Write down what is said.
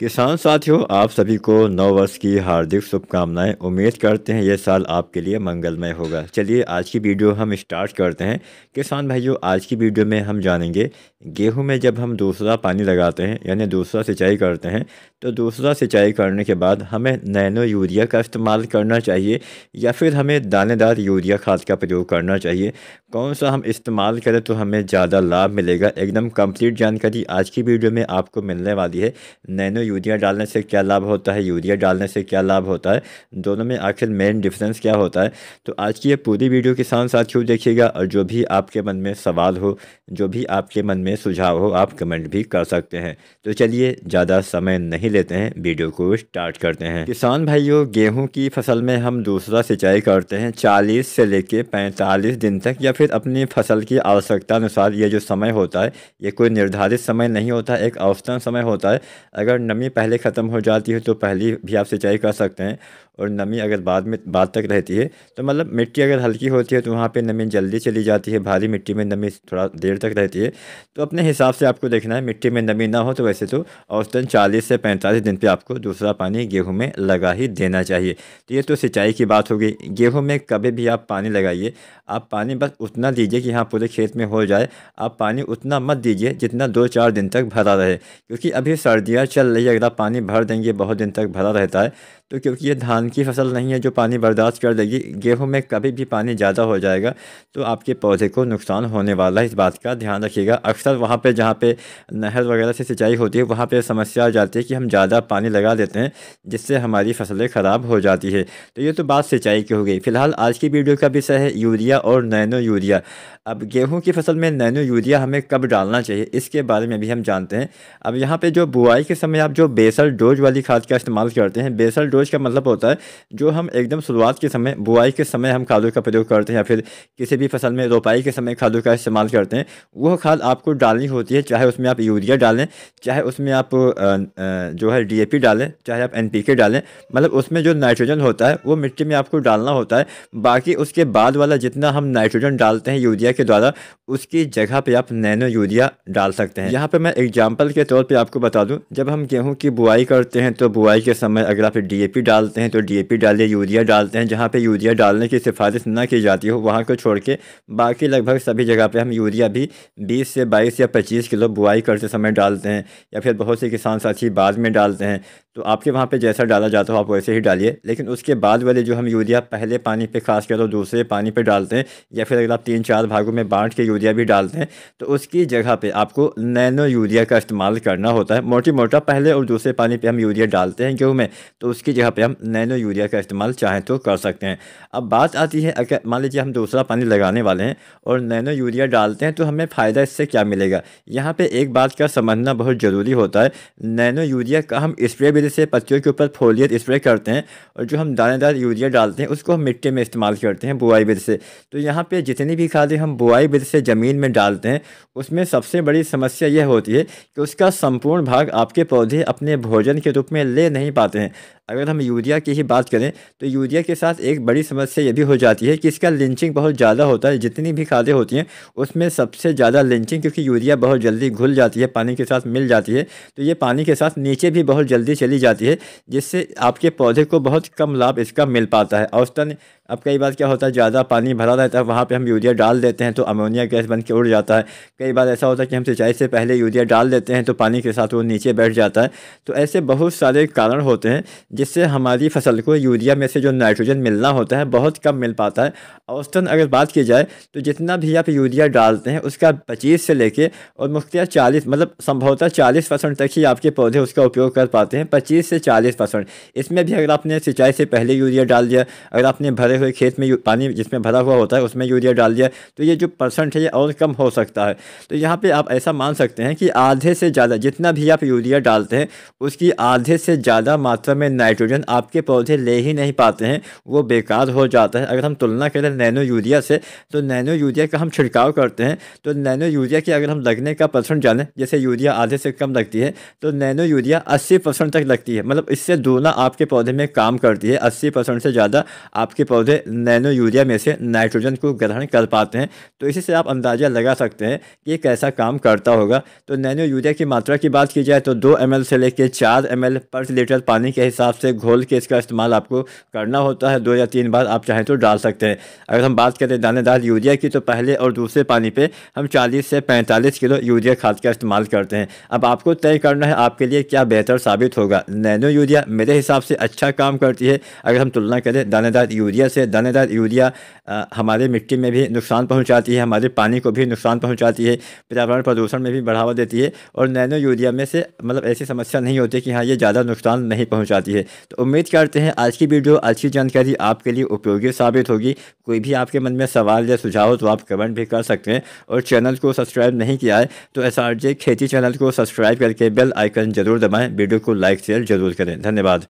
किसान साथियों आप सभी को नव वर्ष की हार्दिक शुभकामनाएं उम्मीद करते हैं ये साल आपके लिए मंगलमय होगा चलिए आज की वीडियो हम स्टार्ट करते हैं किसान भाइयों आज की वीडियो में हम जानेंगे गेहूं में जब हम दूसरा पानी लगाते हैं यानी दूसरा सिंचाई करते हैं तो दूसरा सिंचाई करने के बाद हमें नैनो यूरिया का इस्तेमाल करना चाहिए या फिर हमें दानेदार यूरिया खाद का प्रयोग करना चाहिए कौन सा हम इस्तेमाल करें तो हमें ज़्यादा लाभ मिलेगा एकदम कम्प्लीट जानकारी आज की वीडियो में आपको मिलने वाली है नैनो यूरिया डालने से क्या लाभ होता है यूरिया डालने से क्या लाभ होता है दोनों में आखिर मेन डिफरेंस क्या होता है तो आज की ये पूरी वीडियो किसान साथियों देखिएगा और जो भी आपके मन में सवाल हो जो भी आपके मन में सुझाव हो आप कमेंट भी कर सकते हैं तो चलिए ज़्यादा समय नहीं लेते हैं वीडियो को स्टार्ट करते हैं किसान भाइयों गेहूँ की फसल में हम दूसरा सिंचाई करते हैं चालीस से लेकर पैंतालीस दिन तक या फिर अपनी फसल की आवश्यकता अनुसार ये जो समय होता है ये कोई निर्धारित समय नहीं होता एक औसतन समय होता है अगर नमी पहले ख़त्म हो जाती है तो पहले भी आप सिंचाई कर सकते हैं और नमी अगर बाद में बाद तक रहती है तो मतलब मिट्टी अगर हल्की होती है तो वहाँ पे नमी जल्दी चली जाती है भारी मिट्टी में नमी थोड़ा देर तक रहती है तो अपने हिसाब से आपको देखना है मिट्टी में नमी ना हो तो वैसे तो औसतन चालीस से पैंतालीस दिन पर आपको दूसरा पानी गेहूँ में लगा ही देना चाहिए तो ये तो सिंचाई की बात होगी गेहूँ में कभी भी आप पानी लगाइए आप पानी बस उतना दीजिए कि हाँ पूरे खेत में हो जाए आप पानी उतना मत दीजिए जितना दो चार दिन तक भरा रहे क्योंकि अभी सर्दियाँ चल रही यकदा पानी भर देंगे बहुत दिन तक भरा रहता है तो क्योंकि ये धान की फसल नहीं है जो पानी बर्दाश्त कर देगी गेहूँ में कभी भी पानी ज़्यादा हो जाएगा तो आपके पौधे को नुकसान होने वाला है इस बात का ध्यान रखिएगा अक्सर वहाँ पर जहाँ पे नहर वगैरह से सिंचाई होती है वहाँ पर समस्या आ जाती है कि हम ज़्यादा पानी लगा देते हैं जिससे हमारी फसलें ख़राब हो जाती है तो ये तो बात सिंचाई की हो गई फिलहाल आज की वीडियो का विषय है यूरिया और नैनो यूरिया अब गेहूँ की फसल में नैनो यूरिया हमें कब डालना चाहिए इसके बारे में भी हम जानते हैं अब यहाँ पर जो बुआई के समय आप जो बेसल डोज वाली खाद का इस्तेमाल करते हैं बेसल कटोज का मतलब होता है जो हम एकदम शुरुआत के समय बुआई के समय हम खादों का प्रयोग करते हैं या फिर किसी भी फसल में रोपाई के समय खादों का इस्तेमाल करते हैं वह खाद आपको डालनी होती है चाहे उसमें आप यूरिया डालें चाहे उसमें आप जो है डी डालें चाहे आप एन डालें मतलब उसमें जो नाइट्रोजन होता है वो मिट्टी में आपको डालना होता है बाकी उसके बाद वाला जितना हम नाइट्रोजन डालते हैं यूरिया के द्वारा उसकी जगह पर आप नैनो यूरिया डाल सकते हैं यहाँ पर मैं एग्जाम्पल के तौर पर आपको बता दूँ जब हम गेहूँ की बुआई करते हैं तो बुआई के समय अगर आप डी डीएपी डालते हैं तो डीएपी डालिए यूरिया डालते हैं जहाँ पे यूरिया डालने की सिफारिश ना की जाती हो वहाँ को छोड़ के बाकी लगभग सभी जगह पे हम यूरिया भी 20 से 22 या 25 किलो बुआई करते समय डालते हैं या फिर बहुत से किसान साथी बाद में डालते हैं तो आपके वहाँ पे जैसा डाला जाता हो आप वैसे ही डालिए लेकिन उसके बाद वाले जो हम यूरिया पहले पानी पे खास कर दूसरे पानी पे डालते हैं या फिर अगर आप तीन चार भागों में बांट के यूरिया भी डालते हैं तो उसकी जगह पे आपको नैनो यूरिया का इस्तेमाल करना होता है मोटी मोटा पहले और दूसरे पानी पे हम यूरिया डालते हैं गेहूँ में तो उसकी जगह पे हम नैनो यूरिया का इस्तेमाल चाहें तो कर सकते हैं अब बात आती है अगर मान लीजिए हम दूसरा पानी लगाने वाले हैं और नैनो यूरिया डालते हैं तो हमें फ़ायदा इससे क्या मिलेगा यहाँ पे एक बात का समझना बहुत ज़रूरी होता है नैनो यूरिया का हम स्प्रे विधि से पत्तियों के ऊपर फोलियत स्प्रे करते हैं और जो हम दानेदार यूरिया डालते हैं उसको हम मिट्टी में इस्तेमाल करते हैं बुआई विधि से तो यहाँ पर जितनी भी खादें हम बुआई विधि से ज़मीन में डालते हैं उसमें सबसे बड़ी समस्या यह होती है कि उसका संपूर्ण भाग आपके पौधे अपने भोजन के रूप में ले नहीं पाते हैं अगर अगर हम यूरिया की ही बात करें तो यूरिया के साथ एक बड़ी समस्या ये भी हो जाती है कि इसका लिंचिंग बहुत ज़्यादा होता है जितनी भी खादें होती हैं उसमें सबसे ज़्यादा लिंचिंग क्योंकि यूरिया बहुत जल्दी घुल जाती है पानी के साथ मिल जाती है तो ये पानी के साथ नीचे भी बहुत जल्दी चली जाती है जिससे आपके पौधे को बहुत कम लाभ इसका मिल पाता है औसतन अब कई बार क्या होता है ज़्यादा पानी भरा रहता है वहाँ पे हम यूरिया डाल देते हैं तो अमोनिया गैस बन के उड़ जाता है कई बार ऐसा होता है कि हम सिंचाई से पहले यूरिया डाल देते हैं तो पानी के साथ वो नीचे बैठ जाता है तो ऐसे बहुत सारे कारण होते हैं जिससे जिससे हमारी फसल को यूरिया में से जो नाइट्रोजन मिलना होता है बहुत कम मिल पाता है औसतन अगर बात की जाए तो जितना भी आप यूरिया डालते हैं उसका पच्चीस से लेके और मुख्तिया चालीस मतलब संभवतः चालीस परसेंट तक ही आपके पौधे उसका उपयोग कर पाते हैं पच्चीस से चालीस परसेंट इसमें भी अगर आपने सिंचाई से पहले यूरिया डाल दिया अगर आपने भरे हुए खेत में पानी जिसमें भरा हुआ होता है उसमें यूरिया डाल दिया तो ये जो परसेंट है ये और कम हो सकता है तो यहाँ पर आप ऐसा मान सकते हैं कि आधे से ज़्यादा जितना भी आप यूरिया डालते हैं उसकी आधे से ज़्यादा मात्रा में नाइट्रोजन नाइट्रोजन आपके पौधे ले ही नहीं पाते हैं वो बेकार हो जाता है अगर हम तुलना करें नैनो यूरिया से तो नैनो यूरिया का हम छिड़काव करते हैं तो नैनो यूरिया की अगर हम लगने का परसेंट जाने जैसे यूरिया आधे से कम लगती है तो नैनो यूरिया अस्सी परसेंट तक लगती है मतलब इससे दोना आपके पौधे में काम करती है अस्सी परसेंट से ज़्यादा आपके पौधे नैनो यूरिया में से नाइट्रोजन को ग्रहण कर पाते हैं तो इसी से आप अंदाज़ा लगा सकते हैं कि कैसा काम करता होगा तो नैनो यूरिया की मात्रा की बात की जाए तो दो एम से लेकर चार एम पर लीटर पानी के हिसाब से घोल के इसका इस्तेमाल आपको करना होता है दो या तीन बार आप चाहें तो डाल सकते हैं अगर हम बात करें दानेदार यूरिया की तो पहले और दूसरे पानी पर हम चालीस से पैंतालीस किलो यूरिया खाद का इस्तेमाल करते हैं अब आपको तय करना है आपके लिए क्या बेहतर साबित होगा नैनो यूरिया मेरे हिसाब से अच्छा काम करती है अगर हम तुलना करें दानेदार यूरिया से दानेदार यूरिया हमारे मिट्टी में भी नुकसान पहुंचाती है हमारे पानी को भी नुकसान पहुंचाती है पर्यावरण प्रदूषण में भी बढ़ावा देती है और नैनो यूरिया में से मतलब ऐसी समस्या नहीं होती कि हाँ ये ज़्यादा नुकसान नहीं पहुँचाती है तो उम्मीद करते हैं आज की वीडियो अच्छी जानकारी आपके लिए उपयोगी साबित होगी कोई भी आपके मन में सवाल या सुझाव हो तो आप कमेंट भी कर सकते हैं और चैनल को सब्सक्राइब नहीं किया है तो एस खेती चैनल को सब्सक्राइब करके बेल आइकन जरूर दबाएँ वीडियो को लाइक शेयर जरूर करें धन्यवाद